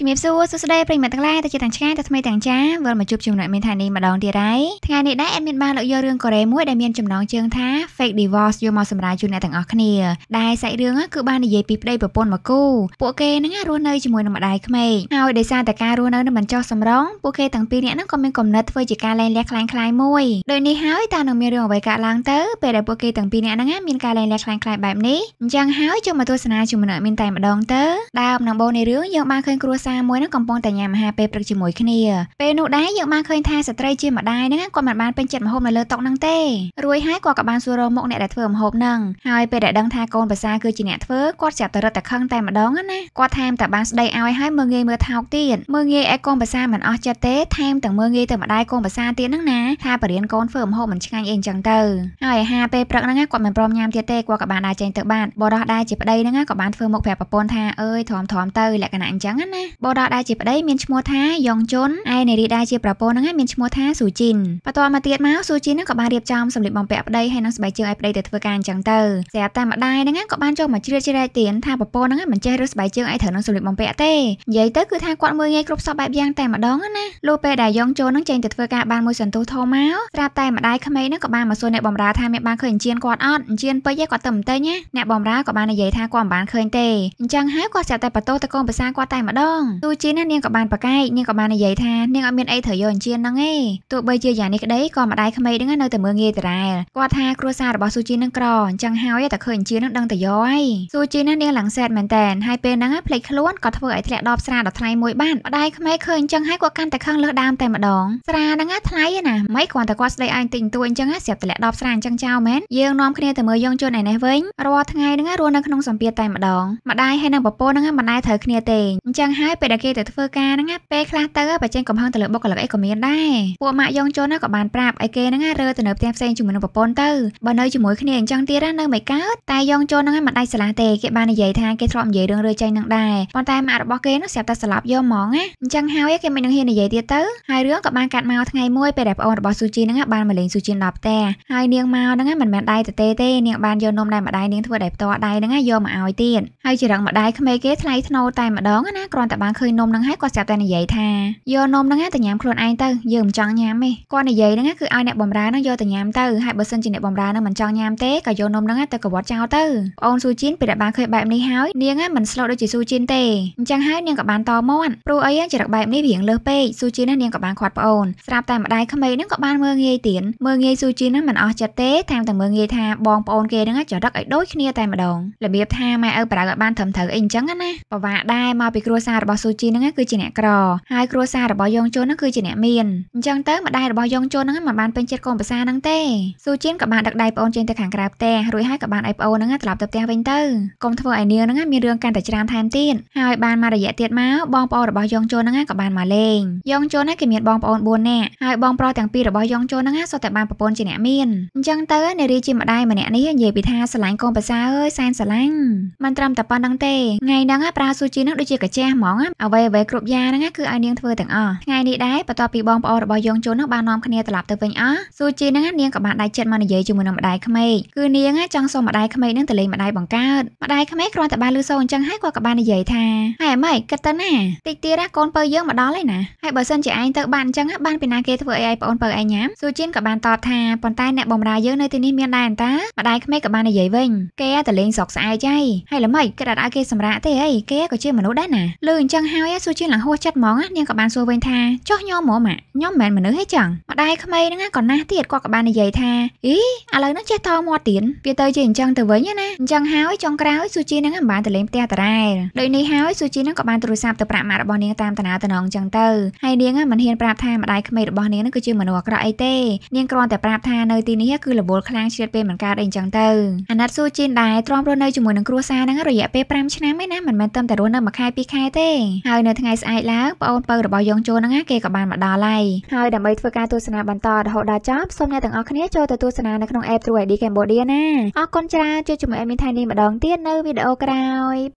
ជំរាបសួរសួស្តីប្រិយមិត្តទាំងឡាយទៅជាទាំងឆ្ងាយទៅថ្មីទាំងចាវិលមកជួបជាមួយមានថានីម្ដងទៀតហើយថ្ងៃនេះដែរអេមានបានលើកយករឿងកូរ៉េមួយដែលមានចំណងជើងថា Fake Divorce យកមកសម្រាយជូនអ្នកទាំងអស់គ្នាដែលសាច់រឿងគឺបាននិយាយពីប្តីប្រពន្ធមកគូពួកគេហ្នឹងរស់នៅជាមួយនឹងម្ដាយក្មេកហើយដោយសារតែការរស់នៅនឹងមិនចុះសម្រុងពួកគេទាំងពីរនាក់ហ្នឹងក៏មានគំនិតធ្វើជាការលែងលះខ្លាំងខ្លាយមួយដូចនេះហើយតើនឹងមានរឿងអ្វីកើតឡើងទៅពេលដែលពួកគេទាំងពីរនាក់ហ្នឹងមានការលែងលះខ្លាំងខ្លាយបែបនេះអញ្ចឹងហើយចូលមកទស្សនាជាមួយនឹងអេមានតែម្ដងទៅដើមដំបូងនៃរឿងយើងបានឃើញគ្រួសារសាមួយហ្នឹងកំពុងតែញ៉ាំអាហារពេលព្រឹកជាមួយគ្នាពេលនោះដែរយើងបានឃើញថាស្ត្រីជាម្ដាយហ្នឹងគាត់មិនបានពេញចិត្តម្ហូបនៅលើតុហ្នឹងទេរួចហើយគាត់ក៏បានសួររមុខអ្នកដែលធ្វើម្ហូបហ្នឹងហើយពេលដែលដឹងថាកូនប្រសាគឺជាអ្នកធ្វើគាត់ចាប់ទៅរត់តែខឹងតែម្ដងណាគាត់ថែមតែបានស្ដីឲ្យហើយមើងងាយមើលថោកទៀតមើងងាយឲ្យកូនប្រសាមិនអស់ចិត្តទេថែមទាំងមើងងាយទៅម្ដាយកូនប្រសាទៀតហ្នឹងណាថាបរៀនកូនធ្វើម្ហូបមិនឆ្ងាញ់អីអញ្ចឹងទៅហើយអាហារពេលព្រឹកហ្នឹងគាត់មិនព្រមញ៉ាំទៀតទេគាត់ក៏បានដើរចេញទៅបាត់បរោះដែរជាប្តីហ្នឹងក៏បានធ្វើមុខប្រាប់ប្រពន្ធថាអើយធំធំទៅលក្ខណៈអញ្ចឹងណាបុរសដែលជាប្តីមានឈ្មោះថាយ៉ងជុនឯនារីដែលជាប្រពន្ធហ្នឹងឯងមានឈ្មោះថាស៊ូជីនបន្ទាប់មកទៀតមកស៊ូជីនហ្នឹងក៏បានរៀបចំសម្លៀកបំពាក់ប្តីហើយនឹងស្បែកជើងឲ្យប្តីទៅធ្វើការអញ្ចឹងទៅស្រាប់តែម្ដាយហ្នឹងក៏បានចូលមកជ្រៀតជ្រែកទៀនថាប្រពន្ធហ្នឹងមិនចេះរើសស្បែកជើងឲ្យត្រូវនឹងសម្លៀកបំពាក់ទេនិយាយទៅគឺថាគាត់មើលងាយគ្រប់សពបែបយ៉ាងតែម្ដងណាលុះពេលដែលយ៉ងជុនហ្នឹងចេញទៅធ្វើការបានមួយសន្ទុះធំមកស្រាប់តែម្ដាយក្មេងហ្នឹងក៏បានមកសួរអ្នកបំរើថាមានបានឃើញអញ្ជៀនគាត់អត់អញ្ជៀនពេជ្រឯងគាត់ទៅមិនទេណាអ្នកបំរើក៏បាននិយាយថាគាត់មិនបានឃើញទេអញ្ចឹងហើយគាត់ចាប់តែបន្ទោសទៅកូនភាសាគាត់តែម្ដងទោះជាណានាងក៏បានប្រកែកនាងក៏បាននិយាយថានាងអត់មានអីត្រូវយកអញ្ជៀនហ្នឹងឯងទោះបីជាយ៉ាងនេះក្តីក៏ម្ដាយក្មេងហ្នឹងនៅតែមើងងាយតារ៉ែលគាត់ថាគ្រួសាររបស់ស៊ូជីនឹងក្រអញ្ចឹងហើយតែឃើញអញ្ជៀនហ្នឹងដឹងតែយកហើយស៊ូជីណានាងឡើងសែតមែនតែនហើយពេលហ្នឹងភ្លេចខ្លួនក៏ធ្វើឲ្យធ្លាក់ដបស្រាដ៏ថ្លៃមួយបានម្ដាយក្មេងឃើញអញ្ចឹងហើយគាត់កាន់តែខឹងលើសដើមតែម្ដងស្រាហ្នឹងថ្លៃណាមិនគ្រាន់តែគាត់ស្ដីឲ្យតិចតួអញ្ចឹងស្រាប់តែលាក់ដបស្រាអញ្ចឹងចោលមែនយើងនាំគ្នាទៅមើលយងជន់ឯនេះវិញរាល់ថ្ងៃហ្នឹងរស់នៅក្នុងសម្ពាធតែម្ដងម្ដាយហើយនិងប្រពន្ធហ្នឹងមិនដែរត្រូវគ្នាទេអញ្ចឹងហើយពេលដែលគេទៅធ្វើការហ្នឹងពេលខ្លះទៅបច្ចេកកំហឹងទៅលើបុគ្គលិកអីក៏មានដែរពួកម៉ាក់យងជន់ក៏បានប្រាប់ឲ្យគេហ្នឹងរើទៅនៅផ្ទះផ្សេងជាមួយនឹងប្រពន្ធទៅបើនៅជាមួយគ្នាអញ្ចឹងទៀតនៅមិនកើតតែយងជន់ហ្នឹងមិនដាច់ឆ្លាស់ទេគេបាននិយាយថាគេធ្លាប់និយាយរឿងរើចេញនឹងដែរប៉ុន្តែម៉ាក់របស់គេហ្នឹងស្រាប់តែស្លាប់យកហ្មងណាអញ្ចឹងហើយគេមិននឹងហ៊ាននិយាយទៀតទៅហើយរឿងក៏បានកាត់មកថ្ងៃមួយពេលដែលប្អូនរបស់ស៊ូជីហ្នឹងបានមកលេងស៊ូជីដល់ផ្ទះហើយនាងមកហ្នឹងមិនមែនដៃទៅទេទេនាងបានយកនំដែរម្ដាយនាងធ្វើដែរផ្ទាល់ដៃហ្នឹងយកមកឲ្យទៀតហើយជារឹងម្ដាយក្មេងគេថ្លៃថ្នូរតែម្ដងណាគ្រាន់តែបានម៉ាឃើញនំហ្នឹងហើយគាត់ចាប់តែនិយាយថាយកនំហ្នឹងទៅញ៉ាំខ្លួនឯងទៅយើងមិនចង់ញ៉ាំទេគាត់និយាយហ្នឹងគឺឲ្យអ្នកបំរើហ្នឹងយកទៅញ៉ាំទៅហើយបើសិនជាអ្នកបំរើហ្នឹងមិនចង់ញ៉ាំទេក៏យកនំហ្នឹងទៅកវត់ចោលទៅអូនស៊ូជីនពេលដែលបានឃើញបែបនេះហើយនាងមិនស្លូតដូចជាស៊ូជីនទេអញ្ចឹងហើយនាងក៏បានតមាត់ព្រោះអីចរិតបែបនេះរៀងលើសពេកស៊ូជីនហ្នឹងនាងក៏បានខាត់ប្អូនស្រាប់តែម្ដាយក្មេងហ្នឹងក៏បានមើលងាយទៀតមើលងាយស៊ូជីនហ្នឹងមិនអស់ចិត្តទេថែមទាំងមើលងាយថាបងប្អូនគេហ្នឹងចរិតឲ្យដូចគ្នាតែម្ដងរបៀបថាម៉ែឪប្រៅឲ្យបានត្រឹមត្រូវអីអញ្ចឹងណាបវាដែរមកពីគ្រួសាររបស់ស៊ូជីហ្នឹងគឺជាអ្នកក្រហើយគ្រួសាររបស់យ៉ងជុនហ្នឹងគឺជាអ្នកមានអញ្ចឹងទៅម្ដាយរបស់យ៉ងជុនហ្នឹងមិនបានពេញចិត្តកូនប្រសាហ្នឹងទេស៊ូជីនក៏បានដឹកដៃប្អូនចេញទៅខាងក្រៅផ្ទះរួចហើយក៏បានឲ្យប្អូនហ្នឹងត្រឡប់ទៅផ្ទះវិញទៅកុំធ្វើឲ្យនាងហ្នឹងមានរឿងកាន់តែច្រើនថែមទៀតហើយបានមករយៈទៀតមកបងប្អូនរបស់យ៉ងជុនហ្នឹងក៏បានមកលេងយ៉ងជុនហ្នឹងគេមានបងប្អូន4នាក់ហើយបងប្រុសទាំងពីររបស់យ៉ងជុនហ្នឹងសុទ្ធតែបានប្រពន្ធជាអ្នកមានអញ្ចឹងទៅនារីជាម្ដាយម្នាក់នេះនិយាយពីថាស្រឡាញ់កូនប្រសាអើយសែនស្រឡាញ់មិនត្រឹមតែប៉ុណ្្នឹងទេថ្ងៃហ្នឹងប្រើស៊ូជីនឹងដូចជាកាជះហ្មងអ្វីអ្វីគ្រប់យ៉ាងហ្នឹងគឺឲ្យនាងធ្វើទាំងអស់ថ្ងៃនេះដែរបន្ទាប់ពីបងប្អូនរបស់យងជុនហ្នឹងបាននាំគ្នាត្រឡប់ទៅវិញអស់ស៊ូជីហ្នឹងនាងក៏បានដៃចិត្តមកនិយាយជាមួយនឹងម្ដាយក្មេកគឺនាងចង់សុំម្ដាយក្មេកហ្នឹងទៅលេងម្ដាយបង្កើតម្ដាយក្មេកគ្រាន់តែបានលឺសូរអញ្ចឹងហើយគាត់ក៏បាននិយាយថាហេម៉េចគិតទៅណាតិចទៀតណាកូនពៅយើងមកដល់ហើយណាហើយបើសិនជាឯងទៅបានអញ្ចឹងបានពីណាគេធ្វើអីឲ្យប្អូនពៅឯងញ៉ាំស៊ូជីនក៏បានតបថាប៉ុន្តែអ្នកបំរើយើងនៅទីនេះមានដែរអន្តាម្ដាយក្មេកក៏បាននិយាយវិញគេតែលេងស្រុកស្អែកចៃហើយល្មិចគិតអត់ឲ្យគេសម្រាកទេហីគេក៏ជាមនុស្សដែរណាលឺអញចឹងហើយសួរជាឡើងហួសចិត្តហ្មងនាងក៏បានសួរវិញថាចុះញោមហ្មងម៉ាក់ញោមមិនមែនមនុស្សហីចឹងម្ដាយក្មេងហ្នឹងក៏ណាស់ទៀតគាត់ក៏បាននិយាយថាអីឥឡូវហ្នឹងចេះតមាត់ទៀតវាទៅជាអញ្ចឹងទៅវិញណាអញ្ចឹងហើយចុងក្រោយសួរជាហ្នឹងមិនបានទៅលេងផ្ទះតារ៉ែលដូចនេះហើយសួរជាហ្នឹងក៏បានទូរស័ព្ទទៅប្រាក់ម៉ាក់របស់នាងតាមតាតំណងចឹងទៅហើយនាងមិនហ៊ានប្រាប់ថាម្ដាយក្មេងរបស់នាងហ្នឹងគឺជាមនុស្សអាក្រក់អីទេនាងគ្រាន់តែប្រាប់ថានៅទីនេះគឺលវលខ្លាំងជ្រៀតពេលមិនកើតអីចឹងទៅអាណិតសួរជាដែរទ្រាំរស់នៅជាមួយនឹងគ្រួសារហ្នឹងរយៈពេល5ឆ្នាំឯណាមិនមែនតែរស់នៅមួយខែពីរខែទេហើយនៅថ្ងៃស្អែកឡើងប្អូនពៅរបស់យងជូនហ្នឹងគេក៏បានមកដល់ហើយហើយដើម្បីធ្វើការទស្សនាបន្តរហូតដល់ចប់សូមអ្នកទាំងអស់គ្នាចូលទៅទស្សនានៅក្នុង app True ID Cambodia ណាអរគុណច្រើនជួយជាមួយអេមីថៃនេះម្ដងទៀតនៅវីដេអូក្រោយ